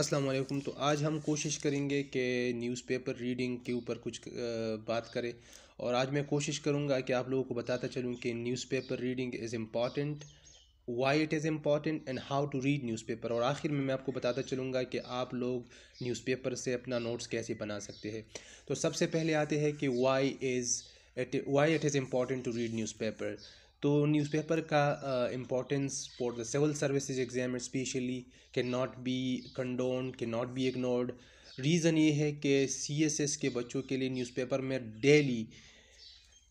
अस्सलाम वालेकुम तो आज हम कोशिश करेंगे कि न्यूज़पेपर रीडिंग के ऊपर कुछ बात करें और आज मैं कोशिश करूँगा कि आप लोगों को बताता चलूँ कि newspaper reading is important why it is important and how to read newspaper और आखिर में मैं आपको बताता चलूँगा कि आप लोग न्यूज़पेपर से अपना नोट्स कैसे बना सकते हैं तो सबसे पहले आते हैं कि why is it why it is important to read newspaper तो न्यूज़पेपर का importance for the civil services exam specially can not be condone can not be ignored reason ये है कि सीएसएस के बच्चों के लिए न्यूज़पेपर में डेली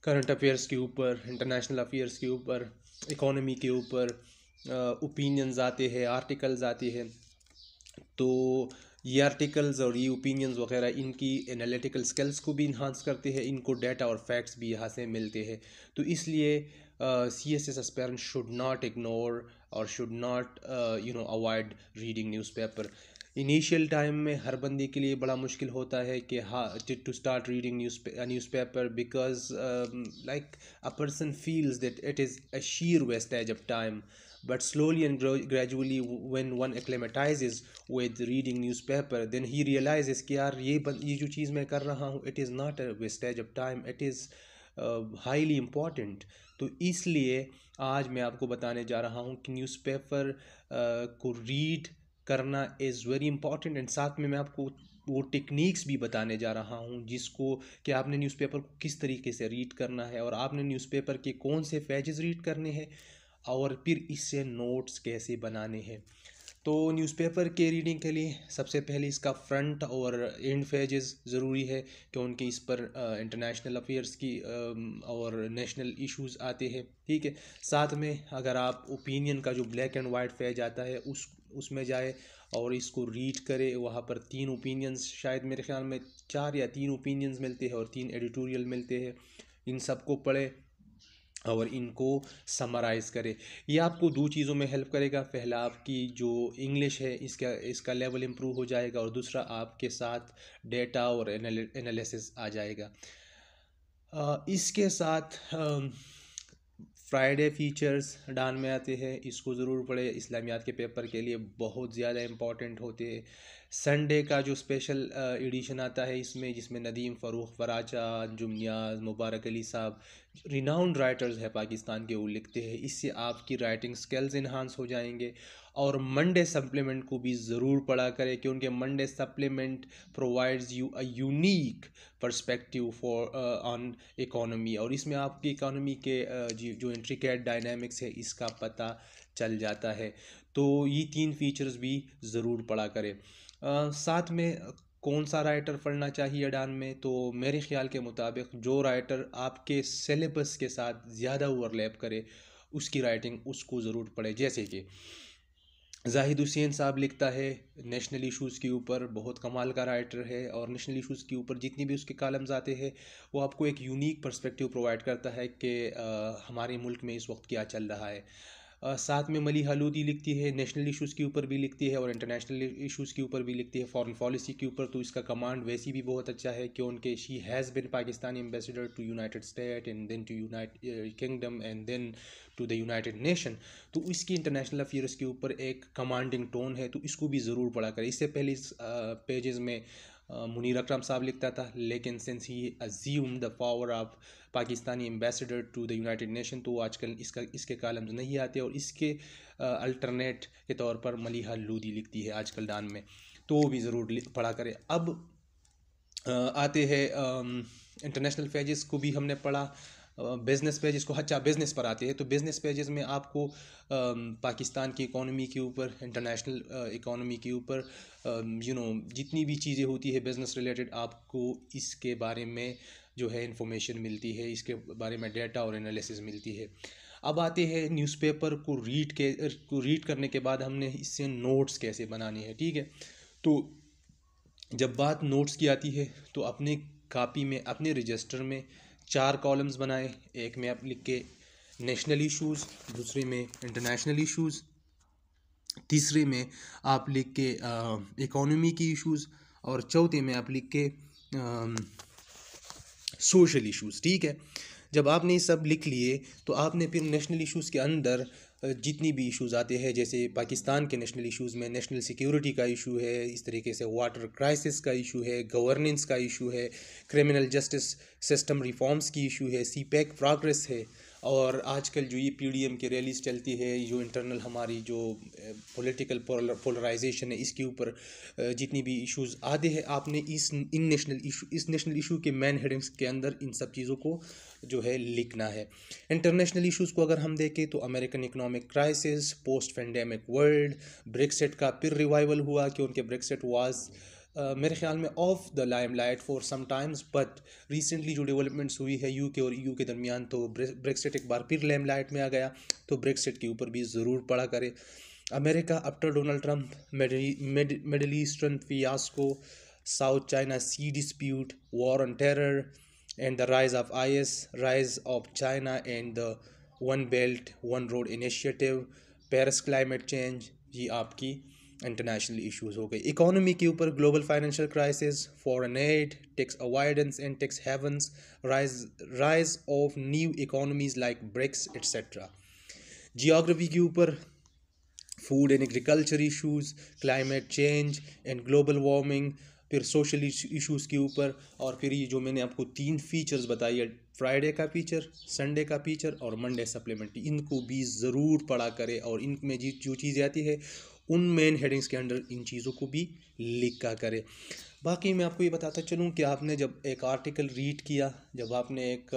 करंट अफेयर्स के ऊपर इंटरनेशनल अफेयर्स के ऊपर इकोनॉमी के ऊपर ओपिनियंस uh, आते हैं आर्टिकल्स आते हैं तो ये आर्टिकल्स और ये ओपिनियंस वगैरह इनकी एनालिटिकल स्किल्स को भी इन्हांस करते हैं इनको डाटा और फैक्ट्स भी यहाँ से मिलते हैं तो इसलिए C S S aspirant should not ignore और should not you know avoid reading newspaper initial time में हर बंदी के लिए बड़ा मुश्किल होता है कि how to start reading news newspaper because like a person feels that it is a sheer waste as a time but slowly and gradually when one acclimatize with reading newspaper then he realize कि यार ये बन, ये जो चीज़ मैं कर रहा हूँ it is not a waste as time it is highly important तो इसलिए आज मैं आपको बताने जा रहा हूँ कि न्यूज़ पेपर uh, को रीड करना इज़ वेरी इंपॉर्टेंट एंड साथ में मैं आपको वो टेक्निक्स भी बताने जा रहा हूँ जिसको कि आपने न्यूज़पेपर को किस तरीके से रीड करना है और आपने न्यूज़पेपर के कौन से पेजेस रीड करने हैं और फिर इससे नोट्स कैसे बनाने हैं तो न्यूज़पेपर के रीडिंग के लिए सबसे पहले इसका फ्रंट और एंड पेजेस ज़रूरी है क्योंकि इस पर इंटरनेशनल अफेयर्स की और नेशनल इश्यूज आते हैं ठीक है साथ में अगर आप ओपिनियन का जो ब्लैक एंड वाइट पेज आता है उस उसमें जाए और इसको रीड करे वहाँ पर तीन ओपिनियंस शायद मेरे ख्याल में चार या तीन ओपिनियंस मिलते हैं और तीन एडिटोरियल मिलते हैं इन सबको पढ़े और इनको समराइज़ करें ये आपको दो चीज़ों में हेल्प करेगा पहला आपकी जो इंग्लिश है इसका इसका लेवल इम्प्रूव हो जाएगा और दूसरा आपके साथ डेटा और एनालिसिस आ जाएगा इसके साथ फ्राइडे फीचर्स डान में आते हैं इसको ज़रूर पढ़े इस्लामियात के पेपर के लिए बहुत ज़्यादा इम्पॉर्टेंट होते हैं संडे का जो स्पेशल एडिशन uh, आता है इसमें जिसमें नदीम फ़रूख वराचा अंजुम न्याज मुबारक अली साहब रिनाउंड राइटर्स है पाकिस्तान के वो लिखते हैं इससे आपकी राइटिंग स्किल्स इन्हांस हो जाएंगे और मंडे सप्लीमेंट को भी ज़रूर पढ़ा करें क्योंकि Monday supplement provides you a unique perspective for on economy और इसमें आपकी इकोनॉमी के uh, जो इंट्रिकेट डायनेमिक्स है इसका पता चल जाता है तो ये तीन फीचर्स भी ज़रूर पढ़ा करें साथ में कौन सा राइटर पढ़ना चाहिए अडान में तो मेरे ख्याल के मुताबिक जो राइटर आपके सिलेबस के साथ ज़्यादा ओवरलैप करे उसकी राइटिंग उसको ज़रूर पढ़े जैसे कि जाहिद हुसैन साहब लिखता है नेशनल इश्यूज़ के ऊपर बहुत कमाल का राइटर है और नेशनल इश्यूज़ के ऊपर जितनी भी उसके कॉलम्स आते हैं वो आपको एक यूनिक पर्सपेक्टिव प्रोवाइड करता है कि हमारे मुल्क में इस वक्त क्या चल रहा है साथ में मली हलूदी लिखती है नेशनल इशूज़ के ऊपर भी लिखती है और इंटरनेशनल इशूज़ के ऊपर भी लिखती है फॉरेन पॉलिसी के ऊपर तो इसका कमांड वैसी भी बहुत अच्छा है क्योंकि she has been Pakistani ambassador to United State and then to United Kingdom and then to the United Nation तो इसकी इंटरनेशनल अफेयर्स के ऊपर एक कमांडिंग टोन है तो इसको भी ज़रूर पढ़ा करें इससे पहले इस पेजेज़ में मुनीर अक्रम साहब लिखता था लेकिन since he assume the power of Pakistani ambassador to the United Nation तो आजकल इसका इसके कालम्स नहीं आते और इसके अल्टरनेट के तौर पर मलिहा लूदी लिखती है आजकल डान में तो भी ज़रूर पढ़ा करें अब आते हैं इंटरनेशनल फेजेस को भी हमने पढ़ा बिज़नेस पेज इसको अच्छा बिज़नेस पर आते हैं तो बिज़नेस पेजेस में आपको पाकिस्तान की इकोनॉमी के ऊपर इंटरनेशनल इकोनॉमी के ऊपर यू नो जितनी भी चीज़ें होती है बिज़नेस रिलेटेड आपको इसके बारे में जो है इंफॉर्मेशन मिलती है इसके बारे में डेटा और एनालिसिस मिलती है अब आते हैं न्यूज़पेपर को रीड के को रीड करने के बाद हमने इससे नोट्स कैसे बनाने हैं ठीक है तो जब बात नोट्स की आती है तो अपने कापी में अपने रजिस्टर में चार कॉलम्स बनाए एक में आप लिख के नेशनल इशूज़ दूसरे में इंटरनेशनल इशूज़ तीसरे में आप लिख के इकोनॉमी की इशूज़ और चौथे में आप लिख के सोशल इशूज़ ठीक है जब आपने ये सब लिख लिए तो आपने फिर नेशनल इशूज़ के अंदर जितनी भी इशूज़ आते हैं जैसे पाकिस्तान के नेशनल इशूज़ में नेशनल सिक्योरिटी का इशू है इस तरीके से वाटर क्राइसिस का इशू है गवर्नेंस का इशू है क्रिमिनल जस्टिस सिस्टम रिफॉर्म्स की इशू है सी पैक प्रोग्रेस है और आजकल जो ये पीडीएम की रैलीज चलती है जो इंटरनल हमारी जो पॉलिटिकल पोलराइजेशन है इसके ऊपर जितनी भी इश्यूज आते हैं आपने इस इन नेशनल इशू इस नेशनल इशू के मैन हेडिंग्स के अंदर इन सब चीज़ों को जो है लिखना है इंटरनेशनल इश्यूज़ को अगर हम देखें तो American economic crisis post pandemic world Brexit का फिर रिवाइवल हुआ कि उनके ब्रेक्सिट वाज मेरे ख्याल में off the limelight for some times but recently जो डेवलपमेंट्स हुई है यू के और यू के दरमियान तो ब्रेक्सिट एक बार फिर लाइम लाइट में आ गया तो ब्रेक्सिट के ऊपर भी ज़रूर पड़ा करे America after Donald Trump middle eastern fiasco South China Sea dispute war on terror and the rise of I S rise of China and the one belt one road initiative Paris climate change ये आपकी international issues हो गए economy के ऊपर global financial crisis foreign aid tax avoidance and tax havens rise rise of new economies like BRICS etcetera geography के ऊपर food and agriculture issues climate change and global warming फिर social issues के ऊपर और फिर ये जो मैंने आपको तीन फीचर्स बताई है फ्राइडे का फीचर संडे का फीचर और मंडे सप्लीमेंट्री इनको भी ज़रूर पढ़ा करें और इनमें जो चीज़ें आती है उन मेन हेडिंग्स के अंडर इन चीज़ों को भी लिखा करें बाकी मैं आपको ये बताता चलूँ कि आपने जब एक आर्टिकल रीड किया जब आपने एक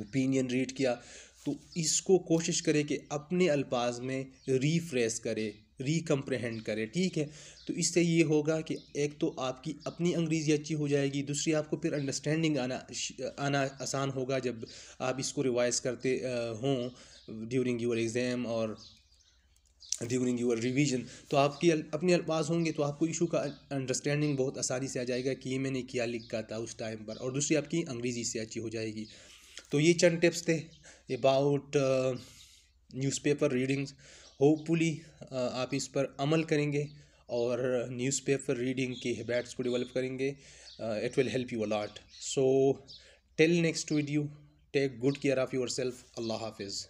ओपिनियन रीड किया तो इसको कोशिश करें कि अपने अल्फाज में रीफ्रेश करें रिकम्प्रहेंड करें ठीक है तो इससे ये होगा कि एक तो आपकी अपनी अंग्रेज़ी अच्छी हो जाएगी दूसरी आपको फिर अंडरस्टैंडिंग आना आना आसान होगा जब आप इसको रिवाइज करते हों ड्यूरिंग योर एग्ज़ाम और ड्यूरिंग यूर रिवीजन तो आपकी अपने अल्फाज होंगे तो आपको इशू का अंडरस्टैंडिंग बहुत आसानी से आ जाएगा कि ये मैंने क्या लिखा था उस टाइम पर और दूसरी आपकी अंग्रेज़ी से अच्छी हो जाएगी तो ये चंद टिप्स थे अबाउट न्यूज़पेपर रीडिंग्स होपफुली आप इस पर अमल करेंगे और न्यूज़पेपर रीडिंग के हैबिट्स को डेवलप करेंगे it will help you a lot so till next video take good care of yourself अल्लाह हाफिज़